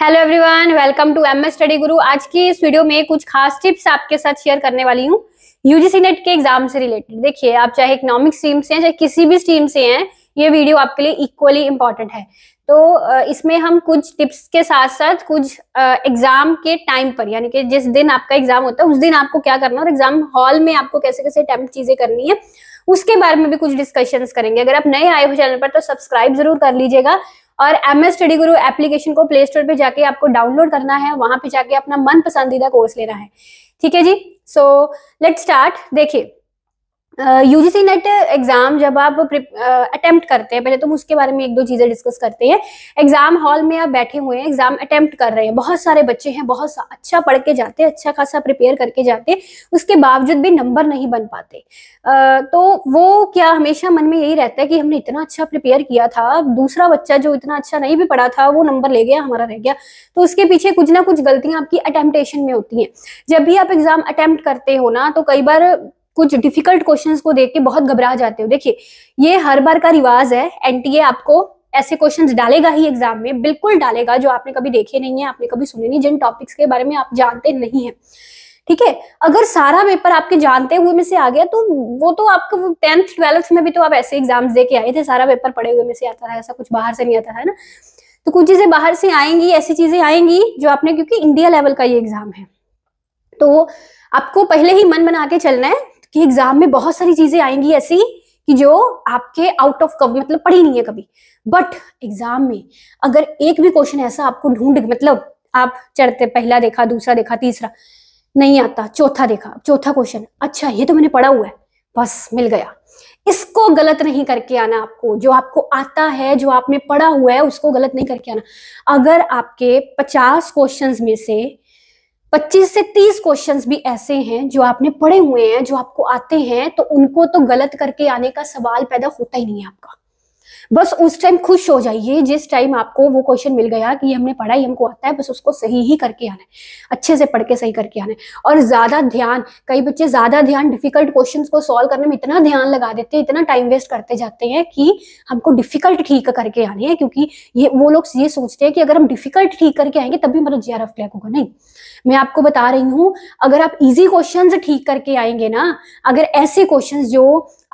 hello everyone welcome to MS study guru आज की इस वीडियो में कुछ खास टिप्स आपके साथ शेयर करने वाली हूँ यूजीसी नेट के एग्जाम से रिलेटेड देखिए आप चाहे इकोनॉमिक स्ट्रीम से हैं चाहे किसी भी स्ट्रीम से हैं ये वीडियो आपके लिए इक्वली इम्पॉर्टेंट है तो इसमें हम कुछ टिप्स के साथ साथ कुछ एग्जाम के टाइम पर यानी कि जिस दिन आपका एग्जाम होता है उस दिन आपको क्या करना है और एग्जाम हॉल में आपको कैसे कैसे अटैम्प्ट चीजें करनी है उसके बारे में भी कुछ डिस्कशंस करेंगे अगर आप नए आए हो चैनल पर तो सब्सक्राइब जरूर कर लीजिएगा और M S study guru application को प्ले स्टोर पे जाके आपको डाउनलोड करना है वहां पे जाके अपना मन पसंदीदा कोर्स लेना है ठीक है जी सो लेट स्टार्ट देखिए यूजीसी नेट एग्जाम जब आप अटेम्प्ट करते हैं पहले तो हम उसके बारे में एक दो चीजें डिस्कस करते हैं एग्जाम हॉल में आप बैठे हुए हैं एग्जाम अटेम्प्ट कर रहे हैं बहुत सारे बच्चे हैं बहुत अच्छा पढ़ के जाते हैं अच्छा खासा प्रिपेयर करके जाते हैं उसके बावजूद भी नंबर नहीं बन पाते uh, तो वो क्या हमेशा मन में यही रहता है कि हमने इतना अच्छा प्रिपेयर किया था दूसरा बच्चा जो इतना अच्छा नहीं भी पढ़ा था वो नंबर ले गया हमारा रह गया तो उसके पीछे कुछ ना कुछ गलतियां आपकी अटेम्प्टेशन में होती हैं जब भी आप एग्जाम अटेम्प्ट करते हो ना तो कई बार कुछ डिफिकल्ट क्वेश्चंस को देख के बहुत घबरा जाते हो देखिए ये हर बार का रिवाज है एनटीए आपको ऐसे क्वेश्चंस डालेगा ही एग्जाम में बिल्कुल डालेगा जो आपने कभी देखे नहीं है आपने कभी सुने नहीं जिन टॉपिक्स के बारे में आप जानते नहीं है ठीक है अगर सारा पेपर आपके जानते हुए में से आ गया तो वो तो आपको टेंथ ट्वेल्थ में भी तो आप ऐसे एग्जाम्स दे के आए थे सारा पेपर पढ़े हुए में से आता था ऐसा कुछ बाहर से नहीं आता था ना तो कुछ चीजें बाहर से आएंगी ऐसी चीजें आएंगी जो आपने क्योंकि इंडिया लेवल का ये एग्जाम है तो आपको पहले ही मन बना के चलना है कि एग्जाम में बहुत सारी चीजें आएंगी ऐसी कि जो आपके आउट ऑफ कव मतलब पढ़ी नहीं है कभी बट एग्जाम में अगर एक भी क्वेश्चन ऐसा आपको ढूंढ मतलब आप चढ़ते पहला देखा दूसरा देखा तीसरा नहीं आता चौथा देखा चौथा क्वेश्चन अच्छा ये तो मैंने पढ़ा हुआ है बस मिल गया इसको गलत नहीं करके आना आपको जो आपको आता है जो आपने पढ़ा हुआ है उसको गलत नहीं करके आना अगर आपके 50 क्वेश्चंस में से 25 से 30 क्वेश्चंस भी ऐसे हैं जो आपने पढ़े हुए हैं जो आपको आते हैं तो उनको तो गलत करके आने का सवाल पैदा होता ही नहीं है आपका बस उस टाइम खुश हो जाइए जिस टाइम आपको वो क्वेश्चन मिल गया कि हमने पढ़ा ही हमको आता है बस उसको सही ही करके आना है अच्छे से पढ़ के सही करके आना है और ज्यादा ध्यान कई बच्चे ज्यादा ध्यान डिफिकल्ट क्वेश्चन को सॉल्व करने में इतना ध्यान लगा देते हैं इतना टाइम वेस्ट करते जाते हैं कि हमको डिफिकल्ट ठीक करके आने हैं क्योंकि ये वो लोग ये सोचते हैं कि अगर हम डिफिकल्ट ठीक करके आएंगे तभी मतलब जी आर एफ क्लैक होगा नहीं मैं आपको बता रही हूँ अगर आप इजी क्वेश्चन ठीक करके आएंगे ना अगर ऐसे क्वेश्चन जो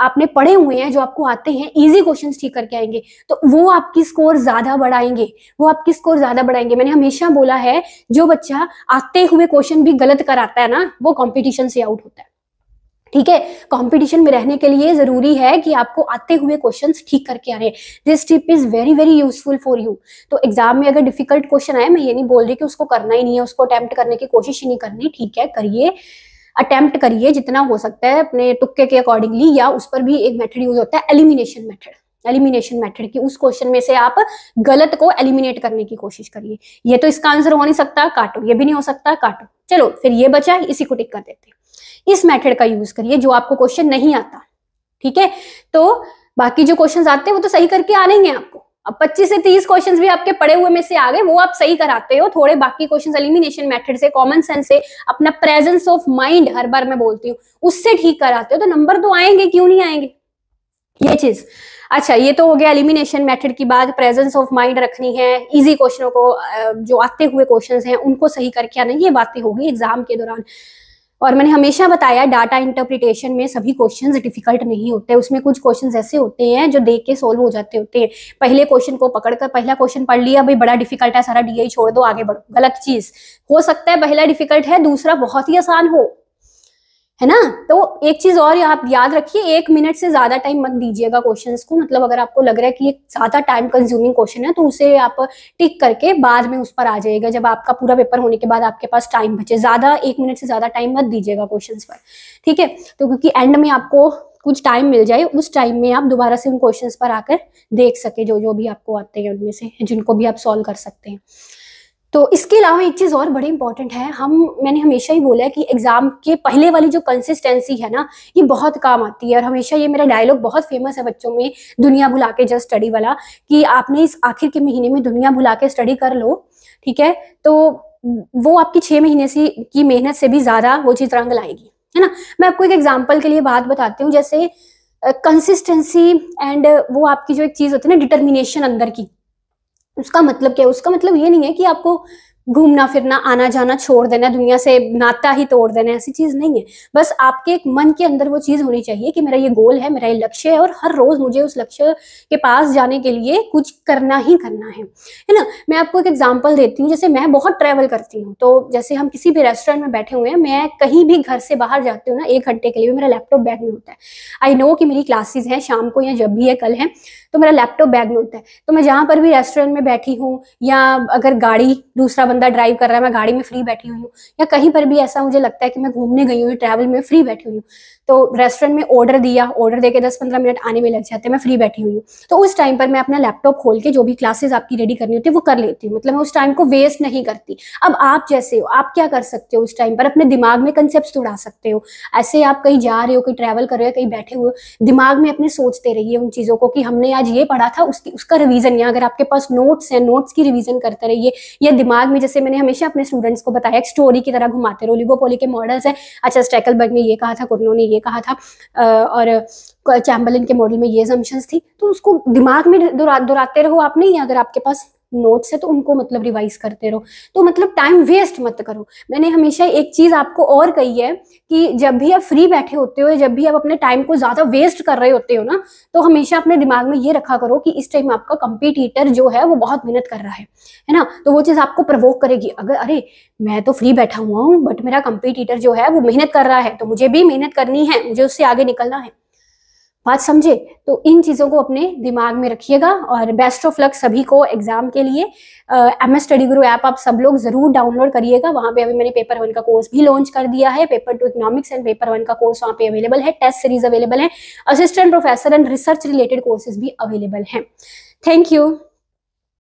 आपने पढ़े हुए हैं जो आपको आते हैं इजी क्वेश्चन ठीक करके आएंगे तो वो आपकी स्कोर ज्यादा बढ़ाएंगे वो आपकी स्कोर ज्यादा बढ़ाएंगे मैंने हमेशा बोला है जो बच्चा आते हुए क्वेश्चन भी गलत कराता है ना वो कॉम्पिटिशन से आउट होता है ठीक है कंपटीशन में रहने के लिए जरूरी है कि आपको आते हुए क्वेश्चंस ठीक करके आ रहे this tip is very very useful for you तो एग्जाम में अगर डिफिकल्ट क्वेश्चन आए मैं ये नहीं बोल रही कि उसको करना ही नहीं है उसको अटेम्प्ट करने की कोशिश ही नहीं करनी ठीक है करिए अटेम्प्ट करिए जितना हो सकता है अपने टुक्के के अकॉर्डिंगली या उस पर भी एक मेथड यूज होता है एलिमिनेशन मेथड एलिमिनेशन मेथड की उस क्वेश्चन में से आप गलत को एलिमिनेट करने की कोशिश करिए ये तो इसका आंसर हो नहीं सकता काटो ये भी नहीं हो सकता काटो चलो फिर ये बचा इसी को टिक कर देते इस मेथड का यूज करिए जो आपको क्वेश्चन नहीं आता ठीक है तो बाकी जो क्वेश्चन आते हैं वो तो सही करके आनेंगे आपको अब 25 से 30 क्वेश्चंस भी आपके पड़े हुए में से आ गए वो आप सही कराते हो थोड़े बाकी क्वेश्चंस एलिमिनेशन मेथड से कॉमन सेंस से अपना प्रेजेंस ऑफ माइंड हर बार मैं बोलती हूँ उससे ठीक कराते हो तो नंबर तो आएंगे क्यों नहीं आएंगे ये चीज अच्छा ये तो हो गया एलिमिनेशन मेथड की बात प्रेजेंस ऑफ माइंड रखनी है इजी क्वेश्चनों को जो आते हुए क्वेश्चंस हैं उनको सही करके आना ये बातें होगी एग्जाम के दौरान और मैंने हमेशा बताया डाटा इंटरप्रिटेशन में सभी क्वेश्चंस डिफिकल्ट नहीं होते उसमें कुछ क्वेश्चंस ऐसे होते हैं जो देख के सोल्व हो जाते होते हैं पहले क्वेश्चन को पकड़कर पहला क्वेश्चन पढ़ लिया भाई बड़ा डिफिकल्ट है सारा डीआई छोड़ दो आगे बढ़ो गलत चीज हो सकता है पहला डिफिकल्ट है दूसरा बहुत ही आसान हो है ना तो एक चीज और आप याद रखिए एक मिनट से ज्यादा टाइम मत दीजिएगा क्वेश्चन को मतलब अगर आपको लग रहा है कि ये ज्यादा टाइम कंज्यूमिंग क्वेश्चन है तो उसे आप टिक करके बाद में उस पर आ जाएगा जब आपका पूरा पेपर होने के बाद आपके पास टाइम बचे ज्यादा एक मिनट से ज्यादा टाइम मत दीजिएगा क्वेश्चन पर ठीक है तो क्योंकि एंड में आपको कुछ टाइम मिल जाए उस टाइम में आप दोबारा से उन क्वेश्चन पर आकर देख सके जो जो भी आपको आते हैं उनमें से जिनको भी आप सॉल्व कर सकते हैं तो इसके अलावा एक चीज़ और बड़ी इंपॉर्टेंट है हम मैंने हमेशा ही बोला है कि एग्ज़ाम के पहले वाली जो कंसिस्टेंसी है ना ये बहुत काम आती है और हमेशा ये मेरा डायलॉग बहुत फेमस है बच्चों में दुनिया भुला के जस्ट स्टडी वाला कि आपने इस आखिर के महीने में दुनिया भुला के स्टडी कर लो ठीक है तो वो आपकी छः महीने से की मेहनत से भी ज़्यादा वो चीज़ रंग लाएगी है ना मैं आपको एक एग्जाम्पल के लिए बात बताती हूँ जैसे कंसिस्टेंसी एंड वो आपकी जो एक चीज़ होती है ना डिटर्मिनेशन अंदर की उसका मतलब क्या है उसका मतलब ये नहीं है कि आपको घूमना फिरना आना जाना छोड़ देना दुनिया से नाता ही तोड़ देना ऐसी चीज नहीं है बस आपके एक मन के अंदर वो चीज होनी चाहिए कि मेरा ये गोल है मेरा ये लक्ष्य है और हर रोज मुझे उस लक्ष्य के पास जाने के लिए कुछ करना ही करना है है ना मैं आपको एक एग्जाम्पल देती हूँ जैसे मैं बहुत ट्रेवल करती हूँ तो जैसे हम किसी भी रेस्टोरेंट में बैठे हुए हैं मैं कहीं भी घर से बाहर जाती हूँ ना एक घंटे के लिए मेरा लैपटॉप बैग में होता है आई नो कि मेरी क्लासेज हैं शाम को या जब भी है कल है तो मेरा लैपटॉप बैग में होता है तो मैं जहाँ पर भी रेस्टोरेंट में बैठी हूँ या अगर गाड़ी दूसरा बंदा ड्राइव कर रहा है मैं गाड़ी में फ्री बैठी हुई हूँ या कहीं पर भी ऐसा मुझे लगता है कि मैं घूमने गई हूँ ट्रैवल में फ्री बैठी हुई हूँ तो रेस्टोरेंट में ऑर्डर दिया ऑर्डर देके 10-15 मिनट आने में लग जाते हैं मैं फ्री बैठी हुई हूँ तो उस टाइम पर मैं अपना लैपटॉप खोल के जो भी क्लासेस आपकी रेडी करनी होती है वो कर लेती हूँ मतलब मैं उस टाइम को वेस्ट नहीं करती अब आप जैसे हो आप क्या कर सकते हो उस टाइम पर अपने दिमाग में कंसेप्ट उड़ा सकते हो ऐसे आप कहीं जा रहे हो कहीं ट्रैवल कर रहे हो कहीं बैठे हुए दिमाग में अपने सोचते रहिए उन चीज़ों को कि हमने आज ये पढ़ा था उसकी उसका रिविजन या अगर आपके पास नोट्स हैं नोट्स की रिविजन करते रहिए या दिमाग में जैसे मैंने हमेशा अपने स्टूडेंट्स को बताया स्टोरी की तरह घुमाते रहो लिगोपोली के मॉडल्स हैं अच्छा बर्ग ने ये कहा था कुरनों ने ये कहा था और चैम्बलिन के मॉडल में ये जम्पन्स थी तो उसको दिमाग में दोहराते रहो आप नहीं अगर आपके पास नोट्स है तो उनको मतलब रिवाइज करते रहो तो मतलब टाइम वेस्ट मत करो मैंने हमेशा एक चीज़ आपको और कही है कि जब भी आप फ्री बैठे होते हो जब भी आप अपने टाइम को ज़्यादा वेस्ट कर रहे होते हो ना तो हमेशा अपने दिमाग में ये रखा करो कि इस टाइम आपका कंपिटिटर जो है वो बहुत मेहनत कर रहा है है ना तो वो चीज़ आपको प्रवोक करेगी अगर अरे मैं तो फ्री बैठा हुआ हूँ बट मेरा कंपिटिटर जो है वो मेहनत कर रहा है तो मुझे भी मेहनत करनी है मुझे उससे आगे निकलना है बात समझे तो इन चीज़ों को अपने दिमाग में रखिएगा और बेस्ट ऑफ लक सभी को एग्जाम के लिए M S study guru app आप सब लोग ज़रूर डाउनलोड करिएगा वहां पे अभी मैंने पेपर वन का कोर्स भी लॉन्च कर दिया है paper two economics and paper one का कोर्स वहाँ पे अवेलेबल है टेस्ट सीरीज अवेलेबल है assistant professor and research related courses भी अवेलेबल है थैंक यू